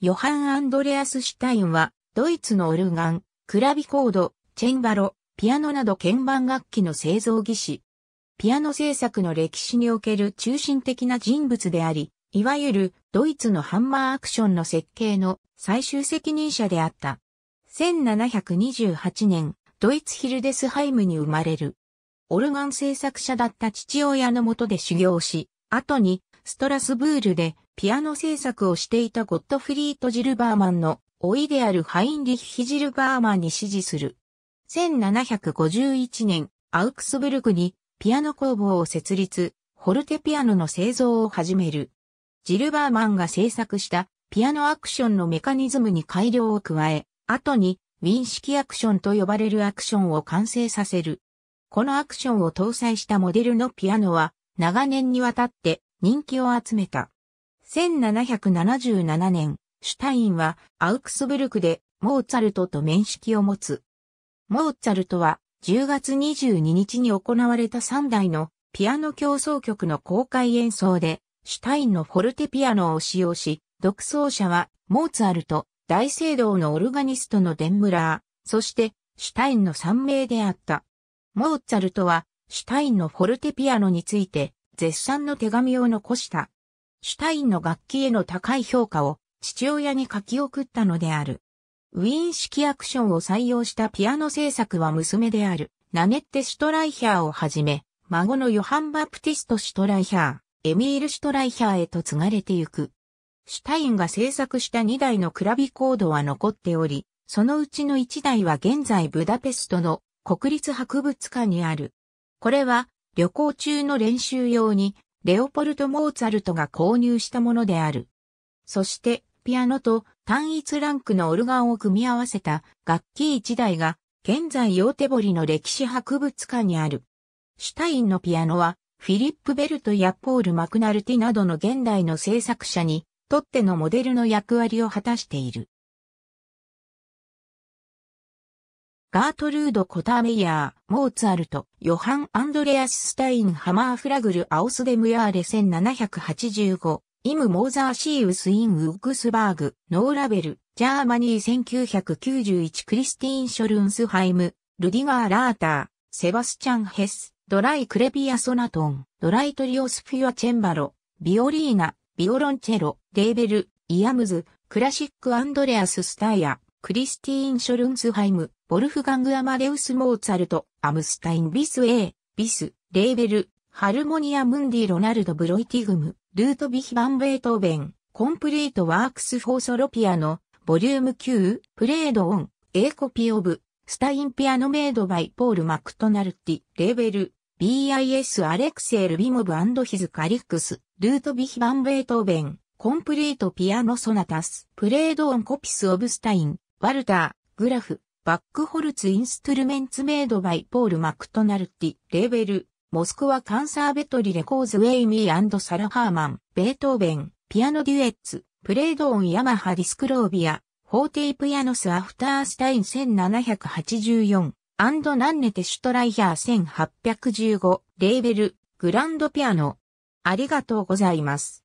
ヨハン・アンドレアス・シュタインは、ドイツのオルガン、クラビコード、チェンバロ、ピアノなど鍵盤楽器の製造技師。ピアノ制作の歴史における中心的な人物であり、いわゆるドイツのハンマーアクションの設計の最終責任者であった。1728年、ドイツヒルデスハイムに生まれる。オルガン制作者だった父親のもとで修行し、後にストラスブールでピアノ制作をしていたゴットフリート・ジルバーマンの、おいであるハインリッヒ・ジルバーマンに指示する。1751年、アウクスブルクにピアノ工房を設立、ホルテピアノの製造を始める。ジルバーマンが制作したピアノアクションのメカニズムに改良を加え、後にウィン式アクションと呼ばれるアクションを完成させる。このアクションを搭載したモデルのピアノは長年にわたって人気を集めた。1777年、シュタインはアウクスブルクでモーツァルトと面識を持つ。モーツァルトは10月22日に行われた3台のピアノ競争曲の公開演奏でシュタインのフォルテピアノを使用し、独奏者はモーツァルト、大聖堂のオルガニストのデンムラー、そしてシュタインの3名であった。モーツァルトはシュタインのフォルテピアノについて絶賛の手紙を残した。シュタインの楽器への高い評価を父親に書き送ったのである。ウィーン式アクションを採用したピアノ制作は娘である、ナネッテ・シュトライヒャーをはじめ、孫のヨハン・バプティスト・シュトライヒャー、エミール・シュトライヒャーへと継がれてゆく。シュタインが制作した2台のクラビコードは残っており、そのうちの1台は現在ブダペストの国立博物館にある。これは旅行中の練習用にレオポルト・モーツァルトが購入したものである。そして、ピアノと単一ランクのオルガンを組み合わせた楽器一台が、現在ヨーテボリの歴史博物館にある。シュタインのピアノは、フィリップ・ベルトやポール・マクナルティなどの現代の制作者にとってのモデルの役割を果たしている。ガートルード・コターメイヤー、モーツァルト、ヨハン・アンドレアス・スタイン・ハマー・フラグル・アオスデムヤーレ1785、イム・モーザー・シーウス・イン・ウッグスバーグ、ノーラベル、ジャーマニー1991クリスティーン・ショルンスハイム、ルディガー・ラーター、セバスチャン・ヘス、ドライ・クレピア・ソナトン、ドライ・トリオス・フィア・チェンバロ、ビオリーナ、ビオロンチェロ、デーベル、イアムズ、クラシック・アンドレアス・スタイヤ、クリスティーン・ショルンスハイム、ボルフガング・アマデウス・モーツァルト、アムスタイン・ビス・エー、ビス、レーベル、ハルモニア・ムンディ・ロナルド・ブロイティグム、ルート・ビヒ・バン・ベートーベン、コンプリート・ワークス・フォー・ソロピアノ、ボリューム9、プレード・オン、エーコピオブ、スタイン・ピアノ・メイド・バイ・ポール・マクトナルティ、レーベル、BIS アレクセール・ビモブヒズ・カリックス、ルート・ビヒ・バン・ベートーベン、コンプリート・ピアノ・ソナタス、プレード・オン・コピス・オブ・スタイン、ワルター、グラフ、バックホルツ・インストゥルメンツ・メイド・バイ・ポール・マクトナルティ、レーベル、モスクワ・カンサーベトリ・レコーズ・ウェイ・ミーサラ・ハーマン、ベートーベン、ピアノ・デュエッツ、プレイド・オン・ヤマハ・ディスクロービア、フォーティ・プヤノス・アフター・スタイン1784、アンド・ナンネテ・シュトライヤー1815、レーベル、グランドピアノ。ありがとうございます。